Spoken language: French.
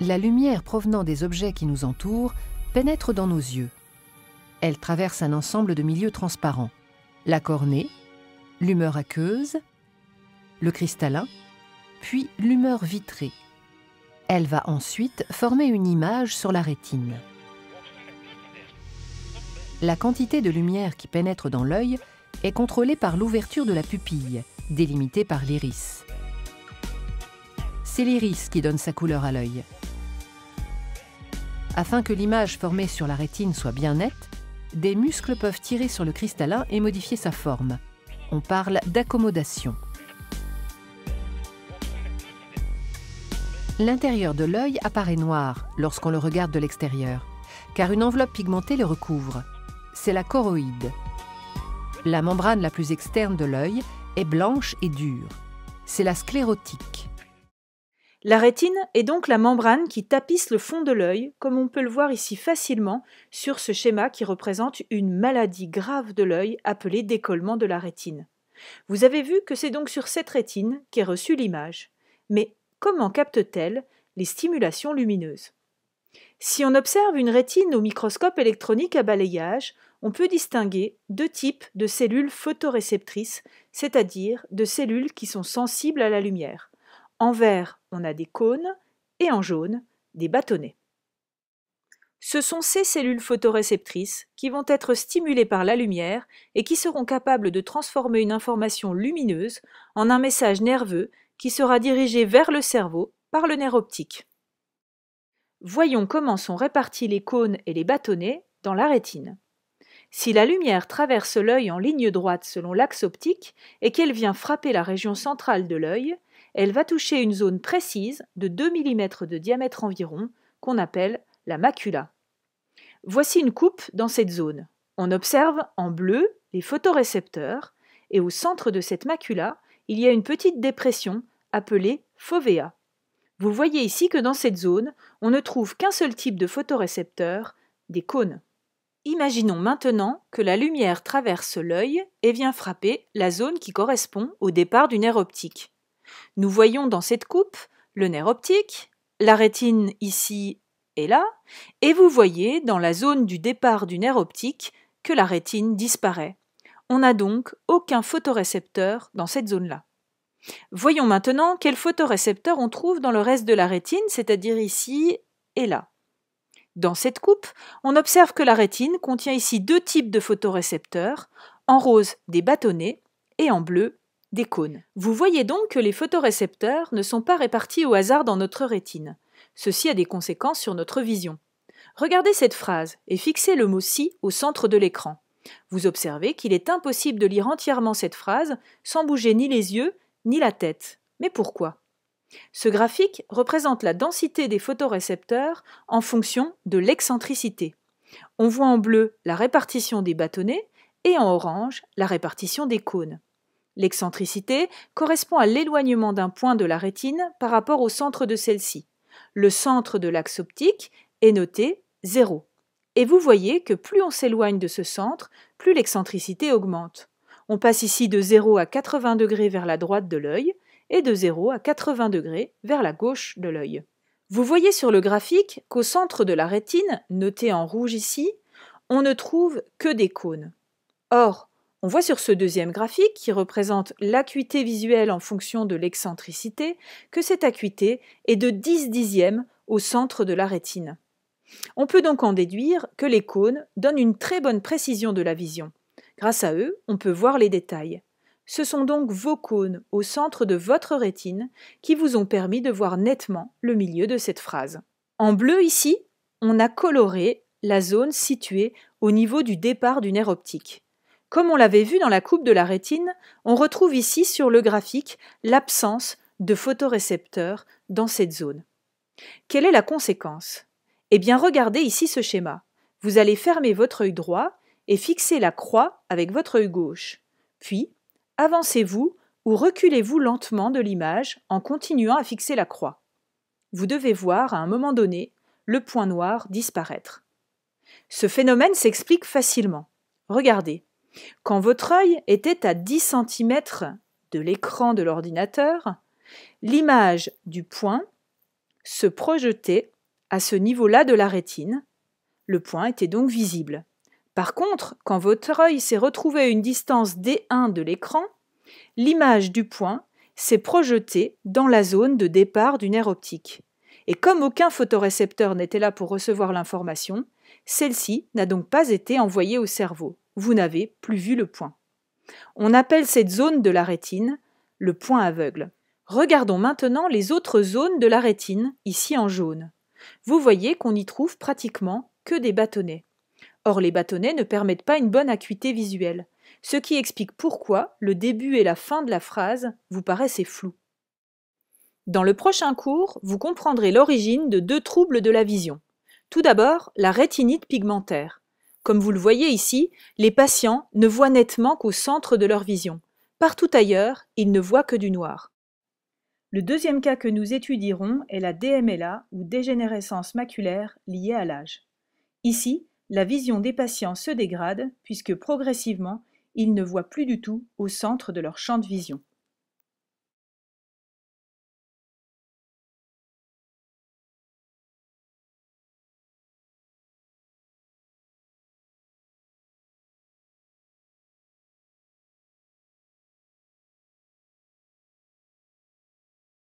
la lumière provenant des objets qui nous entourent pénètre dans nos yeux. Elle traverse un ensemble de milieux transparents, la cornée, l'humeur aqueuse, le cristallin, puis l'humeur vitrée. Elle va ensuite former une image sur la rétine. La quantité de lumière qui pénètre dans l'œil est contrôlée par l'ouverture de la pupille, délimitée par l'iris. C'est l'iris qui donne sa couleur à l'œil. Afin que l'image formée sur la rétine soit bien nette, des muscles peuvent tirer sur le cristallin et modifier sa forme. On parle d'accommodation. L'intérieur de l'œil apparaît noir lorsqu'on le regarde de l'extérieur, car une enveloppe pigmentée le recouvre. C'est la choroïde. La membrane la plus externe de l'œil est blanche et dure. C'est la sclérotique. La rétine est donc la membrane qui tapisse le fond de l'œil, comme on peut le voir ici facilement sur ce schéma qui représente une maladie grave de l'œil appelée décollement de la rétine. Vous avez vu que c'est donc sur cette rétine qu'est reçue l'image. Mais comment capte-t-elle les stimulations lumineuses Si on observe une rétine au microscope électronique à balayage, on peut distinguer deux types de cellules photoréceptrices, c'est-à-dire de cellules qui sont sensibles à la lumière. En vert, on a des cônes et en jaune, des bâtonnets. Ce sont ces cellules photoréceptrices qui vont être stimulées par la lumière et qui seront capables de transformer une information lumineuse en un message nerveux qui sera dirigé vers le cerveau par le nerf optique. Voyons comment sont répartis les cônes et les bâtonnets dans la rétine. Si la lumière traverse l'œil en ligne droite selon l'axe optique et qu'elle vient frapper la région centrale de l'œil, elle va toucher une zone précise de 2 mm de diamètre environ qu'on appelle la macula. Voici une coupe dans cette zone. On observe en bleu les photorécepteurs et au centre de cette macula, il y a une petite dépression appelée fovea. Vous voyez ici que dans cette zone, on ne trouve qu'un seul type de photorécepteur, des cônes. Imaginons maintenant que la lumière traverse l'œil et vient frapper la zone qui correspond au départ d'une aire optique. Nous voyons dans cette coupe le nerf optique, la rétine ici et là, et vous voyez dans la zone du départ du nerf optique que la rétine disparaît. On n'a donc aucun photorécepteur dans cette zone-là. Voyons maintenant quels photorécepteurs on trouve dans le reste de la rétine, c'est-à-dire ici et là. Dans cette coupe, on observe que la rétine contient ici deux types de photorécepteurs, en rose des bâtonnets et en bleu vous voyez donc que les photorécepteurs ne sont pas répartis au hasard dans notre rétine. Ceci a des conséquences sur notre vision. Regardez cette phrase et fixez le mot si au centre de l'écran. Vous observez qu'il est impossible de lire entièrement cette phrase sans bouger ni les yeux ni la tête. Mais pourquoi Ce graphique représente la densité des photorécepteurs en fonction de l'excentricité. On voit en bleu la répartition des bâtonnets et en orange la répartition des cônes. L'excentricité correspond à l'éloignement d'un point de la rétine par rapport au centre de celle-ci. Le centre de l'axe optique est noté 0. Et vous voyez que plus on s'éloigne de ce centre, plus l'excentricité augmente. On passe ici de 0 à 80 degrés vers la droite de l'œil et de 0 à 80 degrés vers la gauche de l'œil. Vous voyez sur le graphique qu'au centre de la rétine, noté en rouge ici, on ne trouve que des cônes. Or, on voit sur ce deuxième graphique, qui représente l'acuité visuelle en fonction de l'excentricité, que cette acuité est de 10 dixièmes au centre de la rétine. On peut donc en déduire que les cônes donnent une très bonne précision de la vision. Grâce à eux, on peut voir les détails. Ce sont donc vos cônes au centre de votre rétine qui vous ont permis de voir nettement le milieu de cette phrase. En bleu ici, on a coloré la zone située au niveau du départ du nerf optique. Comme on l'avait vu dans la coupe de la rétine, on retrouve ici sur le graphique l'absence de photorécepteurs dans cette zone. Quelle est la conséquence Eh bien regardez ici ce schéma. Vous allez fermer votre œil droit et fixer la croix avec votre œil gauche. Puis, avancez-vous ou reculez-vous lentement de l'image en continuant à fixer la croix. Vous devez voir à un moment donné le point noir disparaître. Ce phénomène s'explique facilement. Regardez. Quand votre œil était à 10 cm de l'écran de l'ordinateur, l'image du point se projetait à ce niveau-là de la rétine. Le point était donc visible. Par contre, quand votre œil s'est retrouvé à une distance D1 de l'écran, l'image du point s'est projetée dans la zone de départ du nerf optique. Et comme aucun photorécepteur n'était là pour recevoir l'information, celle-ci n'a donc pas été envoyée au cerveau vous n'avez plus vu le point. On appelle cette zone de la rétine le point aveugle. Regardons maintenant les autres zones de la rétine, ici en jaune. Vous voyez qu'on n'y trouve pratiquement que des bâtonnets. Or les bâtonnets ne permettent pas une bonne acuité visuelle, ce qui explique pourquoi le début et la fin de la phrase vous paraissent flous. Dans le prochain cours, vous comprendrez l'origine de deux troubles de la vision. Tout d'abord, la rétinite pigmentaire. Comme vous le voyez ici, les patients ne voient nettement qu'au centre de leur vision. Partout ailleurs, ils ne voient que du noir. Le deuxième cas que nous étudierons est la DMLA ou dégénérescence maculaire liée à l'âge. Ici, la vision des patients se dégrade puisque progressivement, ils ne voient plus du tout au centre de leur champ de vision.